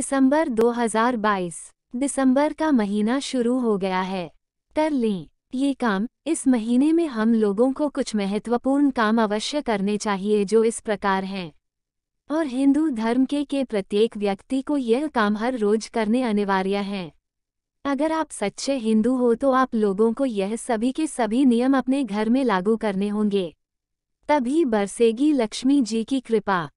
दिसंबर 2022 दिसंबर का महीना शुरू हो गया है कर लें ये काम इस महीने में हम लोगों को कुछ महत्वपूर्ण काम अवश्य करने चाहिए जो इस प्रकार हैं और हिंदू धर्म के के प्रत्येक व्यक्ति को यह काम हर रोज करने अनिवार्य हैं अगर आप सच्चे हिंदू हो तो आप लोगों को यह सभी के सभी नियम अपने घर में लागू करने होंगे तभी बरसेगी लक्ष्मी जी की कृपा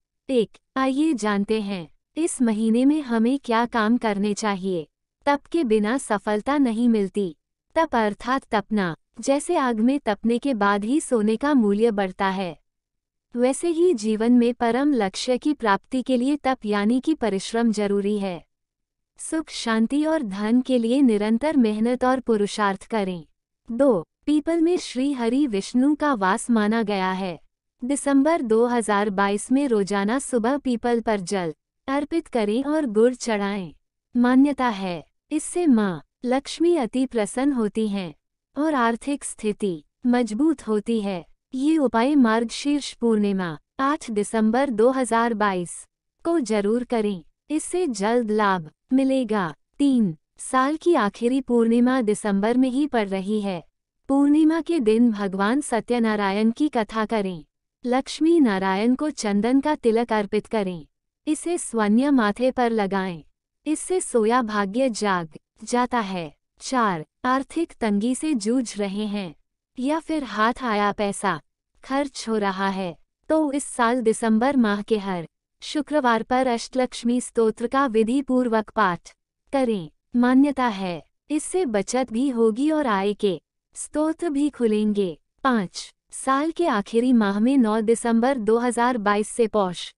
एक आइए जानते हैं इस महीने में हमें क्या काम करने चाहिए तप के बिना सफलता नहीं मिलती तप अर्थात तपना जैसे आग में तपने के बाद ही सोने का मूल्य बढ़ता है वैसे ही जीवन में परम लक्ष्य की प्राप्ति के लिए तप यानी कि परिश्रम जरूरी है सुख शांति और धन के लिए निरंतर मेहनत और पुरुषार्थ करें दो पीपल में श्री हरि विष्णु का वास माना गया है दिसंबर 2022 में रोजाना सुबह पीपल पर जल अर्पित करें और गुड़ चढ़ाएं। मान्यता है इससे माँ लक्ष्मी अति प्रसन्न होती हैं और आर्थिक स्थिति मजबूत होती है ये उपाय मार्गशीर्ष पूर्णिमा 8 दिसंबर 2022 को जरूर करें इससे जल्द लाभ मिलेगा तीन साल की आखिरी पूर्णिमा दिसंबर में ही पड़ रही है पूर्णिमा के दिन भगवान सत्यनारायण की कथा करें लक्ष्मी नारायण को चंदन का तिलक अर्पित करें इसे स्वन्य माथे पर लगाएं। इससे सोया भाग्य जाग जाता है चार आर्थिक तंगी से जूझ रहे हैं या फिर हाथ आया पैसा खर्च हो रहा है तो इस साल दिसंबर माह के हर शुक्रवार पर अष्टलक्ष्मी स्तोत्र का विधि पूर्वक पाठ करें मान्यता है इससे बचत भी होगी और आय के स्तोत्र भी खुलेंगे पाँच साल के आखिरी माह में 9 दिसंबर 2022 से पौष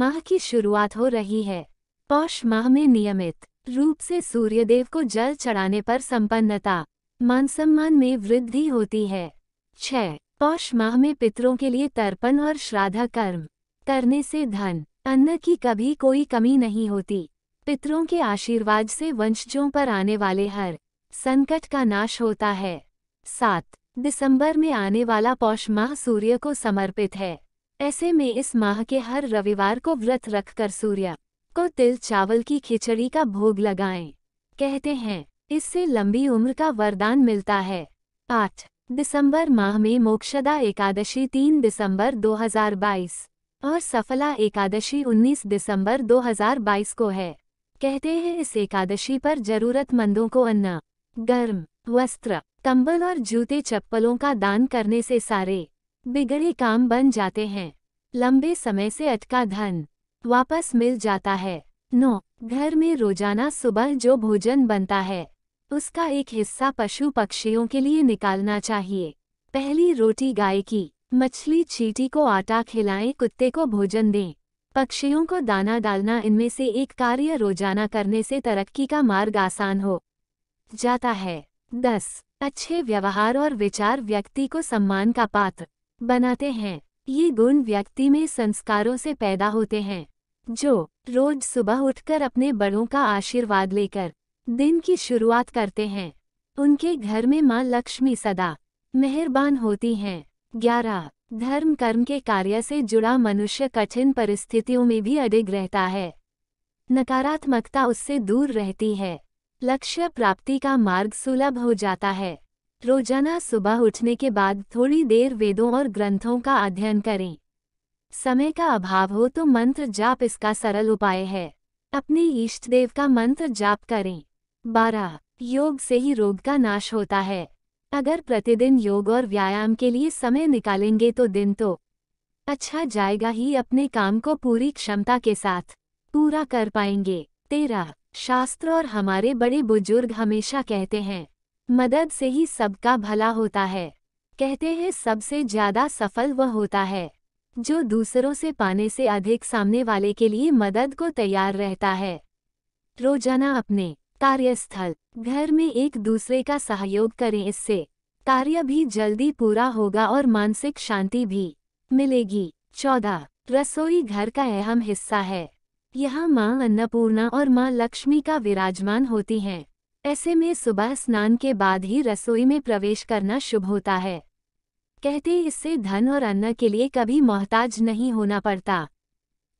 माह की शुरुआत हो रही है पौष माह में नियमित रूप से सूर्यदेव को जल चढ़ाने पर संपन्नता मान सम्मान में वृद्धि होती है छह पौष माह में पितरों के लिए तर्पण और श्राद्ध कर्म करने से धन अन्न की कभी कोई कमी नहीं होती पितरों के आशीर्वाद से वंशजों पर आने वाले हर संकट का नाश होता है सात दिसंबर में आने वाला पौष माह सूर्य को समर्पित है ऐसे में इस माह के हर रविवार को व्रत रखकर सूर्य को तिल चावल की खिचड़ी का भोग लगाएं। कहते हैं इससे लंबी उम्र का वरदान मिलता है आठ दिसंबर माह में मोक्षदा एकादशी तीन दिसंबर 2022 और सफला एकादशी 19 दिसंबर 2022 को है कहते हैं इस एकादशी पर जरूरतमंदों को अन्न गर्म वस्त्र कंबल और जूते चप्पलों का दान करने से सारे बिगड़े काम बन जाते हैं लंबे समय से अटका धन वापस मिल जाता है नौ घर में रोजाना सुबह जो भोजन बनता है उसका एक हिस्सा पशु पक्षियों के लिए निकालना चाहिए पहली रोटी गाय की मछली चीटी को आटा खिलाएं कुत्ते को भोजन दें पक्षियों को दाना डालना इनमें से एक कार्य रोजाना करने से तरक्की का मार्ग आसान हो जाता है दस अच्छे व्यवहार और विचार व्यक्ति को सम्मान का पात्र बनाते हैं ये गुण व्यक्ति में संस्कारों से पैदा होते हैं जो रोज सुबह उठकर अपने बड़ों का आशीर्वाद लेकर दिन की शुरुआत करते हैं उनके घर में माँ लक्ष्मी सदा मेहरबान होती हैं ग्यारह धर्म कर्म के कार्य से जुड़ा मनुष्य कठिन परिस्थितियों में भी अडिग रहता है नकारात्मकता उससे दूर रहती है लक्ष्य प्राप्ति का मार्ग सुलभ हो जाता है रोजाना सुबह उठने के बाद थोड़ी देर वेदों और ग्रंथों का अध्ययन करें समय का अभाव हो तो मंत्र जाप इसका सरल उपाय है अपने इष्ट देव का मंत्र जाप करें बारह योग से ही रोग का नाश होता है अगर प्रतिदिन योग और व्यायाम के लिए समय निकालेंगे तो दिन तो अच्छा जाएगा ही अपने काम को पूरी क्षमता के साथ पूरा कर पाएंगे तेरह शास्त्र और हमारे बड़े बुजुर्ग हमेशा कहते हैं मदद से ही सबका भला होता है कहते हैं सबसे ज्यादा सफल वह होता है जो दूसरों से पाने से अधिक सामने वाले के लिए मदद को तैयार रहता है रोजाना अपने कार्यस्थल घर में एक दूसरे का सहयोग करें इससे कार्य भी जल्दी पूरा होगा और मानसिक शांति भी मिलेगी चौदह रसोई घर का अहम हिस्सा है यहाँ माँ अन्नपूर्णा और माँ लक्ष्मी का विराजमान होती हैं ऐसे में सुबह स्नान के बाद ही रसोई में प्रवेश करना शुभ होता है कहते इससे धन और अन्न के लिए कभी मोहताज नहीं होना पड़ता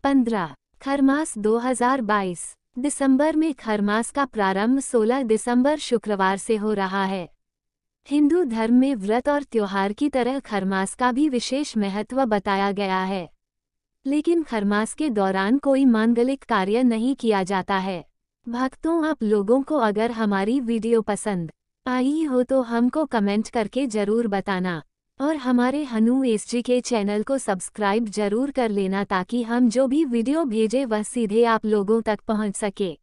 पंद्रह खरमास 2022 दिसंबर में खरमास का प्रारंभ 16 दिसंबर शुक्रवार से हो रहा है हिंदू धर्म में व्रत और त्योहार की तरह खरमास का भी विशेष महत्व बताया गया है लेकिन खरमास के दौरान कोई मांगलिक कार्य नहीं किया जाता है भक्तों आप लोगों को अगर हमारी वीडियो पसंद आई हो तो हमको कमेंट करके जरूर बताना और हमारे हनु एस जी के चैनल को सब्सक्राइब जरूर कर लेना ताकि हम जो भी वीडियो भेजे वह सीधे आप लोगों तक पहुंच सके